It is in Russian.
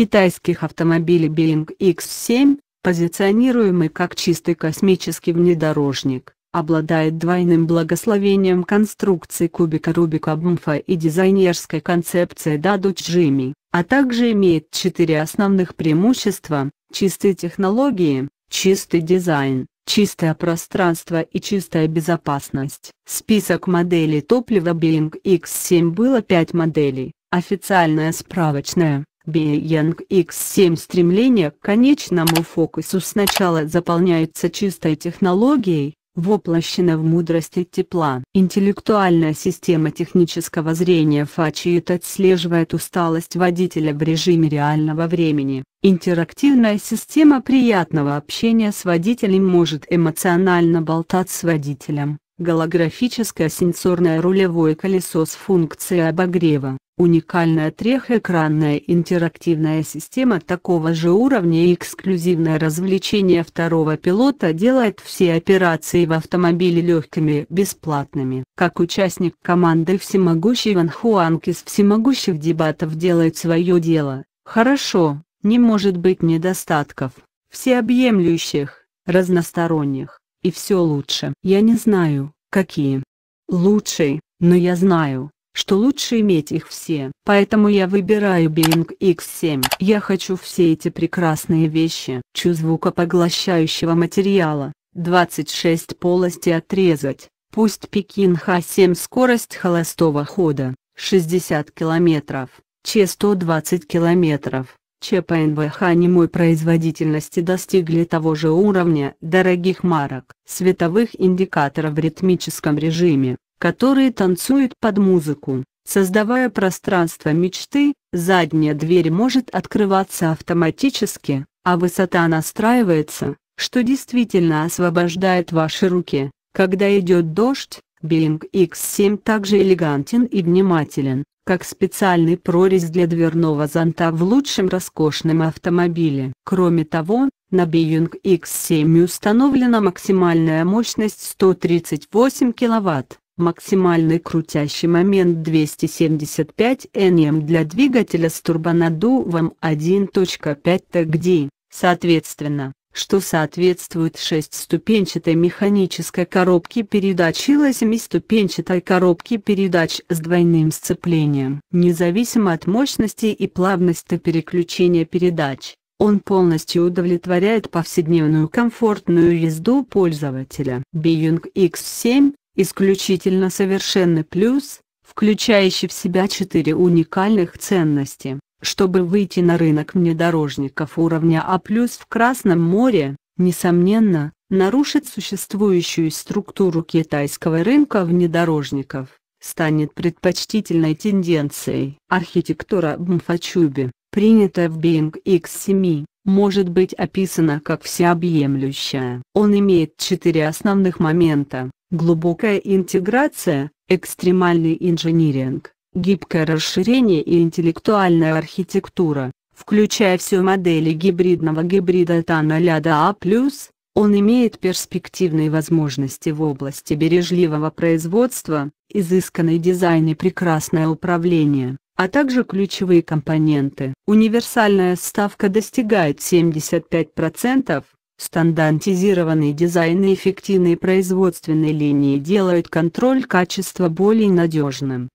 китайских автомобилей Boeing X-7, позиционируемый как чистый космический внедорожник, обладает двойным благословением конструкции кубика Рубика Бумфа и дизайнерской концепции Даду Джимми, а также имеет четыре основных преимущества – чистые технологии, чистый дизайн, чистое пространство и чистая безопасность. Список моделей топлива Boeing X7 было 5 моделей, официальная справочная Биянг X7 стремление к конечному фокусу сначала заполняется чистой технологией, воплощена в мудрости тепла. Интеллектуальная система технического зрения Фачиит отслеживает усталость водителя в режиме реального времени. Интерактивная система приятного общения с водителем может эмоционально болтать с водителем, Голографическое сенсорное рулевое колесо с функцией обогрева, уникальная трехэкранная интерактивная система такого же уровня и эксклюзивное развлечение второго пилота делает все операции в автомобиле легкими бесплатными. Как участник команды всемогущий Ван Хуанг из всемогущих дебатов делает свое дело, хорошо, не может быть недостатков, всеобъемлющих, разносторонних, и все лучше. Я не знаю, какие. Лучшие, но я знаю, что лучше иметь их все. Поэтому я выбираю Boeing X7. Я хочу все эти прекрасные вещи. Чу звукопоглощающего материала, 26 полости отрезать. Пусть Пекин Х7 скорость холостого хода, 60 км, Че 120 км. ЧП НВХ немой производительности достигли того же уровня дорогих марок световых индикаторов в ритмическом режиме, которые танцуют под музыку, создавая пространство мечты, задняя дверь может открываться автоматически, а высота настраивается, что действительно освобождает ваши руки. Когда идет дождь, Boeing X7 также элегантен и внимателен, как специальный прорезь для дверного зонта в лучшем роскошном автомобиле. Кроме того, на Being X7 установлена максимальная мощность 138 кВт, максимальный крутящий момент 275 Нм для двигателя с турбонаддувом 1.5 ТГД, соответственно что соответствует шестиступенчатой механической коробке передач или семиступенчатой коробке передач с двойным сцеплением. Независимо от мощности и плавности переключения передач, он полностью удовлетворяет повседневную комфортную езду пользователя. Being X7 – исключительно совершенный плюс, включающий в себя четыре уникальных ценности. Чтобы выйти на рынок внедорожников уровня А+, в Красном море, несомненно, нарушит существующую структуру китайского рынка внедорожников, станет предпочтительной тенденцией. Архитектура Бмфачуби, принятая в Boeing X7, может быть описана как всеобъемлющая. Он имеет четыре основных момента – глубокая интеграция, экстремальный инжиниринг, гибкое расширение и интеллектуальная архитектура, включая все модели гибридного гибрида от А А+, он имеет перспективные возможности в области бережливого производства, изысканный дизайн и прекрасное управление, а также ключевые компоненты. Универсальная ставка достигает 75%, стандартизированный дизайн и эффективные производственные линии делают контроль качества более надежным.